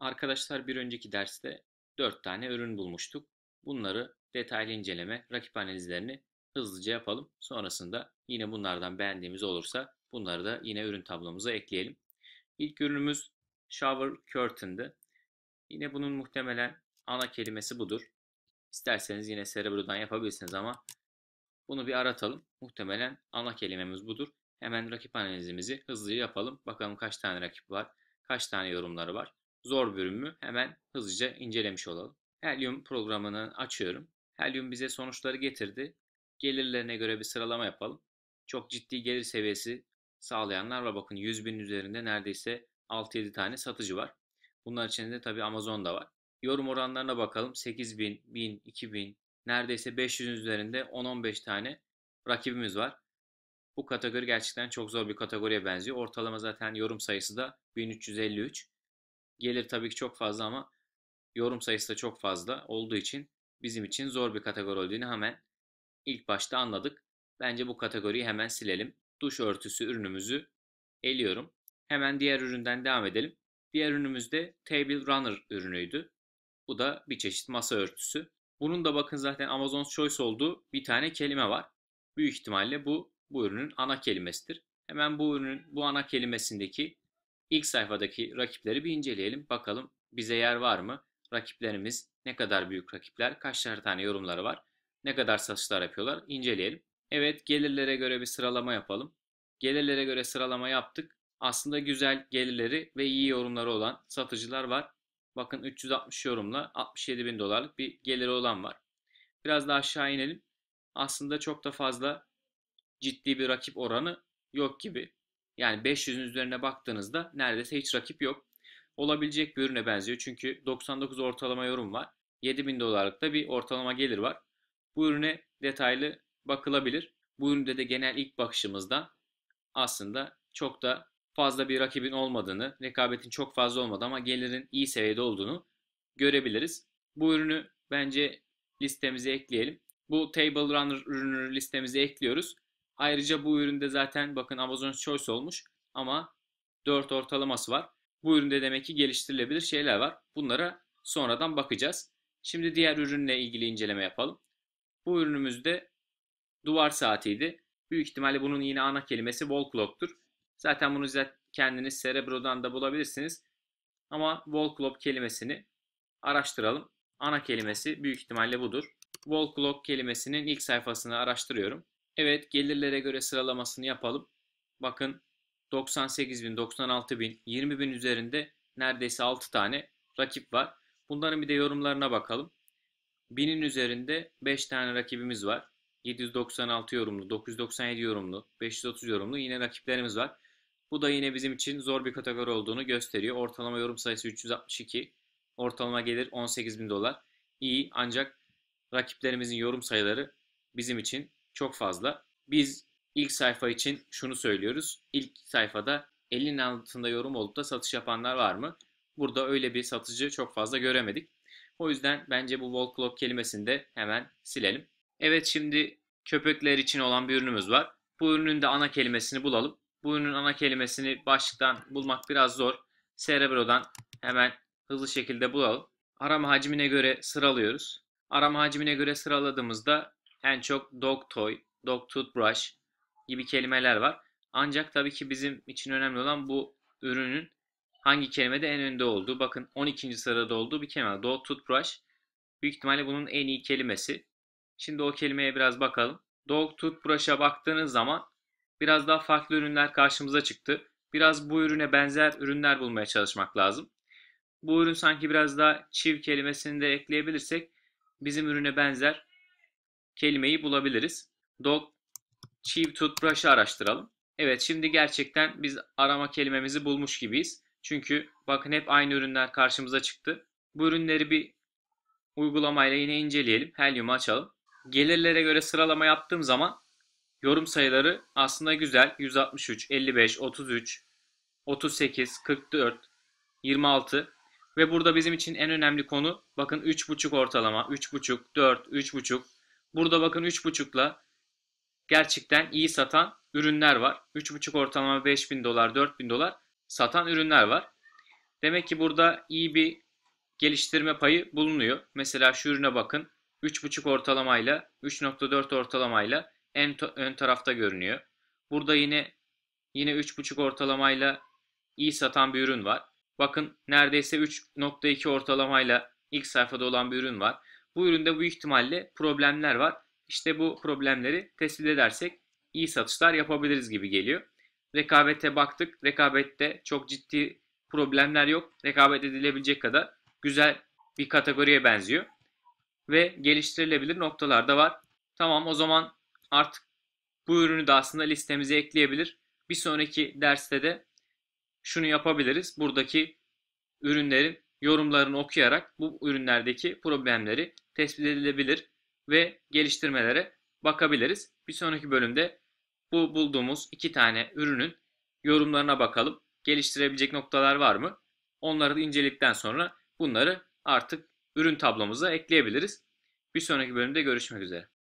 Arkadaşlar bir önceki derste 4 tane ürün bulmuştuk. Bunları detaylı inceleme, rakip analizlerini hızlıca yapalım. Sonrasında yine bunlardan beğendiğimiz olursa bunları da yine ürün tablomuza ekleyelim. İlk ürünümüz shower curtain'dı. Yine bunun muhtemelen ana kelimesi budur. İsterseniz yine Cerebro'dan yapabilirsiniz ama bunu bir aratalım. Muhtemelen ana kelimemiz budur. Hemen rakip analizimizi hızlıca yapalım. Bakalım kaç tane rakip var, kaç tane yorumları var zor bölümü hemen hızlıca incelemiş olalım. Helium programını açıyorum. Helium bize sonuçları getirdi. Gelirlerine göre bir sıralama yapalım. Çok ciddi gelir seviyesi sağlayanlar var. Bakın 100 bin üzerinde neredeyse 6-7 tane satıcı var. Bunlar içinde tabii Amazon da var. Yorum oranlarına bakalım. 8 bin, 1000, 2000, neredeyse 500 üzerinde 10-15 tane rakibimiz var. Bu kategori gerçekten çok zor bir kategoriye benziyor. Ortalama zaten yorum sayısı da 1353. Gelir tabii ki çok fazla ama yorum sayısı da çok fazla olduğu için bizim için zor bir kategori olduğunu hemen ilk başta anladık. Bence bu kategoriyi hemen silelim. Duş örtüsü ürünümüzü eliyorum. Hemen diğer üründen devam edelim. Diğer ürünümüz de Table Runner ürünüydü. Bu da bir çeşit masa örtüsü. Bunun da bakın zaten Amazon's Choice olduğu bir tane kelime var. Büyük ihtimalle bu bu ürünün ana kelimesidir. Hemen bu ürünün bu ana kelimesindeki İlk sayfadaki rakipleri bir inceleyelim. Bakalım bize yer var mı? Rakiplerimiz ne kadar büyük rakipler? Kaç tane yorumları var? Ne kadar satışlar yapıyorlar? İnceleyelim. Evet gelirlere göre bir sıralama yapalım. Gelirlere göre sıralama yaptık. Aslında güzel gelirleri ve iyi yorumları olan satıcılar var. Bakın 360 yorumla 67 bin dolarlık bir geliri olan var. Biraz daha aşağı inelim. Aslında çok da fazla ciddi bir rakip oranı yok gibi. Yani 500'ün üzerine baktığınızda neredeyse hiç rakip yok. Olabilecek bir ürüne benziyor çünkü 99 ortalama yorum var. 7000 dolarlık da bir ortalama gelir var. Bu ürüne detaylı bakılabilir. Bu üründe de genel ilk bakışımızda aslında çok da fazla bir rakibin olmadığını, rekabetin çok fazla olmadı ama gelirin iyi seviyede olduğunu görebiliriz. Bu ürünü bence listemize ekleyelim. Bu Table Runner ürünü listemize ekliyoruz. Ayrıca bu üründe zaten bakın Amazon Choice olmuş ama 4 ortalaması var. Bu üründe demek ki geliştirilebilir şeyler var. Bunlara sonradan bakacağız. Şimdi diğer ürünle ilgili inceleme yapalım. Bu ürünümüzde duvar saatiydi. Büyük ihtimalle bunun yine ana kelimesi wall clock'tur. Zaten bunu kendiniz Cerebro'dan da bulabilirsiniz. Ama wall clock kelimesini araştıralım. Ana kelimesi büyük ihtimalle budur. Wall clock kelimesinin ilk sayfasını araştırıyorum. Evet gelirlere göre sıralamasını yapalım. Bakın 98 bin, 96 bin, 20 bin üzerinde neredeyse 6 tane rakip var. Bunların bir de yorumlarına bakalım. 1000'in üzerinde 5 tane rakibimiz var. 796 yorumlu, 997 yorumlu, 530 yorumlu yine rakiplerimiz var. Bu da yine bizim için zor bir kategori olduğunu gösteriyor. Ortalama yorum sayısı 362. Ortalama gelir 18 bin dolar. İyi ancak rakiplerimizin yorum sayıları bizim için çok fazla. Biz ilk sayfa için şunu söylüyoruz. İlk sayfada 50'nin altında yorum olup da satış yapanlar var mı? Burada öyle bir satıcı çok fazla göremedik. O yüzden bence bu wall clock kelimesini de hemen silelim. Evet şimdi köpekler için olan bir ürünümüz var. Bu ürünün de ana kelimesini bulalım. Bu ürünün ana kelimesini başlıktan bulmak biraz zor. Cerebro'dan hemen hızlı şekilde bulalım. Arama hacmine göre sıralıyoruz. Arama hacmine göre sıraladığımızda en çok dog toy, dog toothbrush gibi kelimeler var. Ancak tabii ki bizim için önemli olan bu ürünün hangi kelimede en önde olduğu. Bakın 12. sırada olduğu bir kelime. Dog toothbrush büyük ihtimalle bunun en iyi kelimesi. Şimdi o kelimeye biraz bakalım. Dog toothbrush'a baktığınız zaman biraz daha farklı ürünler karşımıza çıktı. Biraz bu ürüne benzer ürünler bulmaya çalışmak lazım. Bu ürün sanki biraz daha çiv kelimesini de ekleyebilirsek bizim ürüne benzer kelimeyi bulabiliriz. Dog Chew Toothbrush'ı araştıralım. Evet şimdi gerçekten biz arama kelimemizi bulmuş gibiyiz. Çünkü bakın hep aynı ürünler karşımıza çıktı. Bu ürünleri bir uygulamayla yine inceleyelim. Helium'u açalım. Gelirlere göre sıralama yaptığım zaman yorum sayıları aslında güzel. 163, 55, 33, 38, 44, 26 ve burada bizim için en önemli konu bakın 3.5 ortalama, 3.5, 4, 3.5 Burada bakın 3.5'la gerçekten iyi satan ürünler var. 3.5 ortalama 5000 dolar, 4000 dolar satan ürünler var. Demek ki burada iyi bir geliştirme payı bulunuyor. Mesela şu ürüne bakın. 3.5 ortalamayla, 3.4 ortalamayla en ön tarafta görünüyor. Burada yine yine 3.5 ortalamayla iyi satan bir ürün var. Bakın neredeyse 3.2 ortalamayla ilk sayfada olan bir ürün var. Bu üründe bu ihtimalle problemler var. İşte bu problemleri tespit edersek iyi satışlar yapabiliriz gibi geliyor. Rekabete baktık. Rekabette çok ciddi problemler yok. Rekabet edilebilecek kadar güzel bir kategoriye benziyor. Ve geliştirilebilir noktalar da var. Tamam o zaman artık bu ürünü de aslında listemize ekleyebilir. Bir sonraki derste de şunu yapabiliriz. Buradaki ürünlerin yorumlarını okuyarak bu ürünlerdeki problemleri tespit edilebilir ve geliştirmelere bakabiliriz. Bir sonraki bölümde bu bulduğumuz iki tane ürünün yorumlarına bakalım. Geliştirebilecek noktalar var mı? Onları da inceledikten sonra bunları artık ürün tablomuza ekleyebiliriz. Bir sonraki bölümde görüşmek üzere.